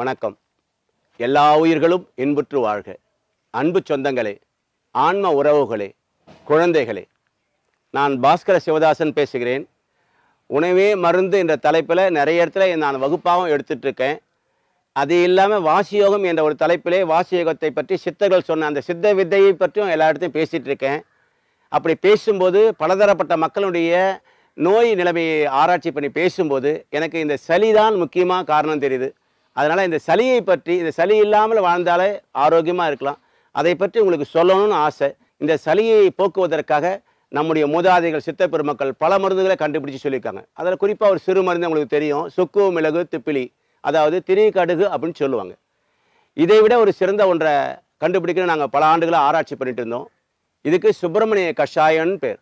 வணக்கம் எல்லா உயிர்களும் இன்புற்று வாழ்க அன்பு சொந்தங்களே ஆன்ம உறவுகளே குழந்தைகளே நான் பாஸ்கர சிவதாசன் பேசுகிறேன் உணவே மருந்து என்ற தலைப்பில் நிறைய இடத்துல நான் வகுப்பாகவும் எடுத்துட்ருக்கேன் அது இல்லாமல் வாசியோகம் என்ற ஒரு தலைப்பிலே வாசியோகத்தை பற்றி சித்தர்கள் சொன்ன அந்த சித்த வித்தையை பற்றியும் எல்லா இடத்தையும் பேசிகிட்டு இருக்கேன் அப்படி பேசும்போது பலதரப்பட்ட மக்களுடைய நோய் நிலைமையை ஆராய்ச்சி பண்ணி பேசும்போது எனக்கு இந்த சளி தான் முக்கியமாக காரணம் தெரியுது அதனால் இந்த சளியை பற்றி இந்த சளி இல்லாமல் வாழ்ந்தாலே ஆரோக்கியமாக இருக்கலாம் அதை பற்றி உங்களுக்கு சொல்லணும்னு ஆசை இந்த சளியை போக்குவதற்காக நம்முடைய மூதாதைகள் சித்த பெருமக்கள் பல மருந்துகளை கண்டுபிடிச்சு சொல்லியிருக்காங்க அதில் குறிப்பாக ஒரு சிறு மருந்து உங்களுக்கு தெரியும் சுக்கு மிளகு திப்பிலி அதாவது திரி கடுகு அப்படின்னு சொல்லுவாங்க இதை விட ஒரு சிறந்த ஒன்றை கண்டுபிடிக்கணும் நாங்கள் பல ஆண்டுகளாக ஆராய்ச்சி பண்ணிட்டு இருந்தோம் இதுக்கு சுப்பிரமணிய கஷாயம்னு பேர்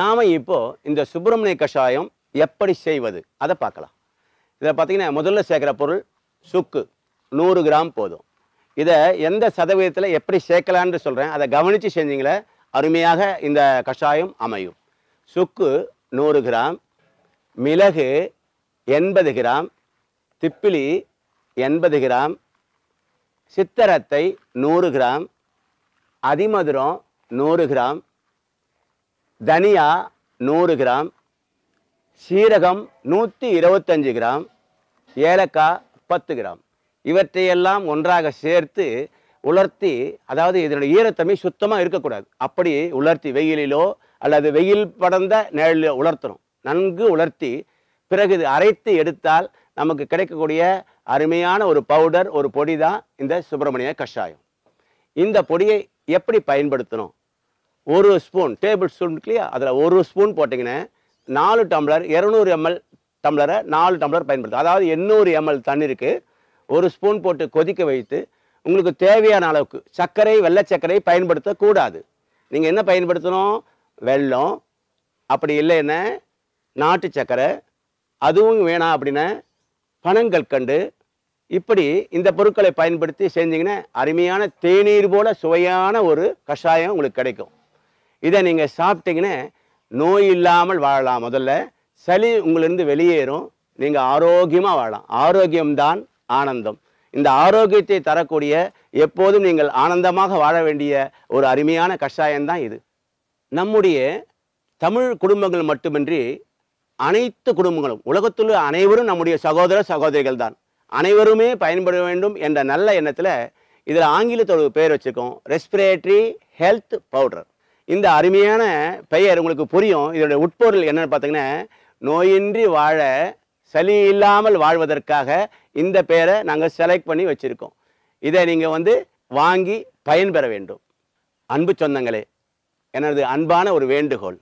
நாம் இப்போது இந்த சுப்பிரமணிய கஷாயம் எப்படி செய்வது அதை பார்க்கலாம் இதில் பார்த்தீங்கன்னா முதல்ல சேர்க்குற பொருள் சுக்கு நூறு கிராம் போதும் இதை எந்த சதவீதத்தில் எப்படி சேர்க்கலான்னு சொல்கிறேன் அதை கவனித்து செஞ்சீங்களே அருமையாக இந்த கஷாயம் அமையும் சுக்கு நூறு கிராம் மிளகு எண்பது கிராம் திப்பிலி எண்பது கிராம் சித்தரத்தை நூறு கிராம் அதிமதுரம் நூறு கிராம் தனியா நூறு கிராம் சீரகம் நூற்றி இருபத்தஞ்சு கிராம் ஏலக்காய் பத்து கிராம் இவற்றையெல்லாம் ஒன்றாக சேர்த்து உலர்த்தி அதாவது இதனுடைய ஈரத்தன்மை சுத்தமாக இருக்கக்கூடாது அப்படி உலர்த்தி வெயிலிலோ அல்லது வெயில் படர்ந்த நிழலிலோ உலர்த்தணும் நன்கு உலர்த்தி பிறகு இது அரைத்து எடுத்தால் நமக்கு கிடைக்கக்கூடிய அருமையான ஒரு பவுடர் ஒரு பொடி தான் இந்த சுப்பிரமணிய கஷாயம் இந்த பொடியை எப்படி பயன்படுத்தணும் ஒரு ஸ்பூன் டேபிள் ஸ்பூன் இல்லையா அதில் ஒரு ஸ்பூன் போட்டிங்கன்னா நாலு டம்ளர் இரநூறு எம்எல் டம்ளரை நாலு டம்ளர் பயன்படுத்தும் அதாவது எண்ணூறு எம்எல் தண்ணீருக்கு ஒரு ஸ்பூன் போட்டு கொதிக்க வைத்து உங்களுக்கு தேவையான அளவுக்கு சர்க்கரை வெள்ளை பயன்படுத்தக்கூடாது நீங்கள் என்ன பயன்படுத்தணும் வெள்ளம் அப்படி இல்லைன்னா நாட்டு சர்க்கரை அதுவும் வேணாம் அப்படின்னா பனங்கள் கண்டு இப்படி இந்த பொருட்களை பயன்படுத்தி செஞ்சிங்கன்னா அருமையான தேநீர் போல சுவையான ஒரு கஷாயம் உங்களுக்கு கிடைக்கும் இதை நீங்கள் சாப்பிட்டீங்கன்னா நோய் இல்லாமல் வாழலாம் முதல்ல சளி உங்களிருந்து வெளியேறும் நீங்கள் ஆரோக்கியமாக வாழலாம் ஆரோக்கியம்தான் ஆனந்தம் இந்த ஆரோக்கியத்தை தரக்கூடிய எப்போதும் நீங்கள் ஆனந்தமாக வாழ வேண்டிய ஒரு அருமையான கஷாயம்தான் இது நம்முடைய தமிழ் குடும்பங்கள் மட்டுமின்றி அனைத்து குடும்பங்களும் உலகத்தில் அனைவரும் நம்முடைய சகோதர சகோதரிகள் தான் அனைவருமே பயன்பட வேண்டும் என்ற நல்ல எண்ணத்தில் இதில் ஆங்கிலத்தோட பெயர் வச்சுருக்கோம் ரெஸ்பிரேட்டரி ஹெல்த் பவுடர் இந்த அருமையான பெயர் உங்களுக்கு புரியும் இதோட உட்பொருள் என்னென்னு பார்த்தீங்கன்னா நோயின்றி வாழ சளி இல்லாமல் வாழ்வதற்காக இந்த பேரை நாங்கள் செலக்ட் பண்ணி வச்சுருக்கோம் இதை நீங்கள் வந்து வாங்கி பயன்பெற வேண்டும் அன்பு சொந்தங்களே எனது அன்பான ஒரு வேண்டுகோள்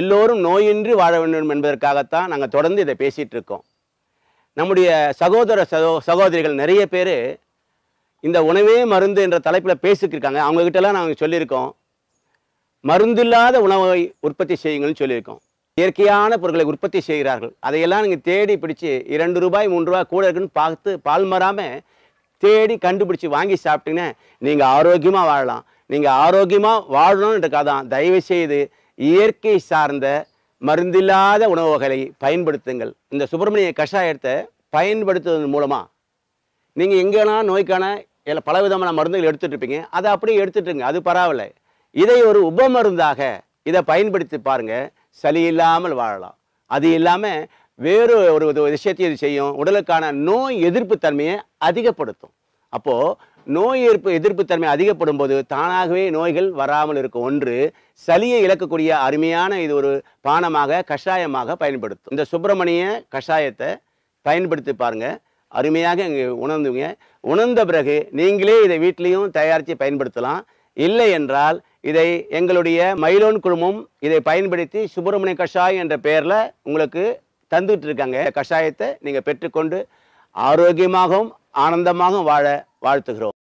எல்லோரும் நோயின்றி வாழ வேண்டும் என்பதற்காகத்தான் நாங்கள் தொடர்ந்து இதை பேசிகிட்டு இருக்கோம் நம்முடைய சகோதர சகோ சகோதரிகள் நிறைய பேர் இந்த உணவே மருந்து என்ற தலைப்பில் பேசிக்கிருக்காங்க அவங்கக்கிட்டலாம் நாங்கள் சொல்லியிருக்கோம் மருந்தில்லாத உணவை உற்பத்தி செய்யுங்கள்னு சொல்லியிருக்கோம் இயற்கையான பொருட்களை உற்பத்தி செய்கிறார்கள் அதையெல்லாம் நீங்கள் தேடி பிடிச்சி இரண்டு ரூபாய் மூன்று ரூபாய் கூட இருக்குன்னு பார்த்து பால் மறாமல் தேடி கண்டுபிடிச்சி வாங்கி சாப்பிட்டீங்கன்னா நீங்கள் ஆரோக்கியமாக வாழலாம் நீங்கள் ஆரோக்கியமாக வாழணும்ன்றக்காக தான் தயவு செய்து இயற்கை சார்ந்த மருந்தில்லாத உணவு வகைகளை பயன்படுத்துங்கள் இந்த சுப்பிரமணிய கஷாயத்தை பயன்படுத்துவதன் மூலமாக நீங்கள் எங்கேனா நோய்க்கான இல்லை பல விதமான மருந்துகள் எடுத்துகிட்டு இருப்பீங்க அதை அப்படியே எடுத்துட்டுருங்க அது பரவாயில்ல இதை ஒரு உபமருந்தாக இதை பயன்படுத்தி பாருங்கள் சளி இல்லாமல் வாழலாம் அது இல்லாமல் வேறு ஒரு விஷயத்தை இது செய்யும் உடலுக்கான நோய் எதிர்ப்பு தன்மையை அதிகப்படுத்தும் அப்போது நோய் எதிர்ப்பு எதிர்ப்பு தன்மை அதிகப்படும் போது தானாகவே நோய்கள் வராமல் இருக்கும் ஒன்று சளியை இழக்கக்கூடிய அருமையான இது ஒரு பானமாக கஷாயமாக பயன்படுத்தும் இந்த சுப்பிரமணிய கஷாயத்தை பயன்படுத்தி பாருங்கள் அருமையாக இங்கே உணர்ந்துங்க உணர்ந்த பிறகு நீங்களே இதை வீட்லேயும் தயாரித்து பயன்படுத்தலாம் இல்லை என்றால் இதை எங்களுடைய மயிலோன் குழுமம் இதை பயன்படுத்தி சுப்பிரமணிய கஷாயம் என்ற பெயரில் உங்களுக்கு தந்துட்டு இருக்காங்க கஷாயத்தை நீங்கள் பெற்றுக்கொண்டு ஆரோக்கியமாகவும் ஆனந்தமாகவும் வாழ வாழ்த்துகிறோம்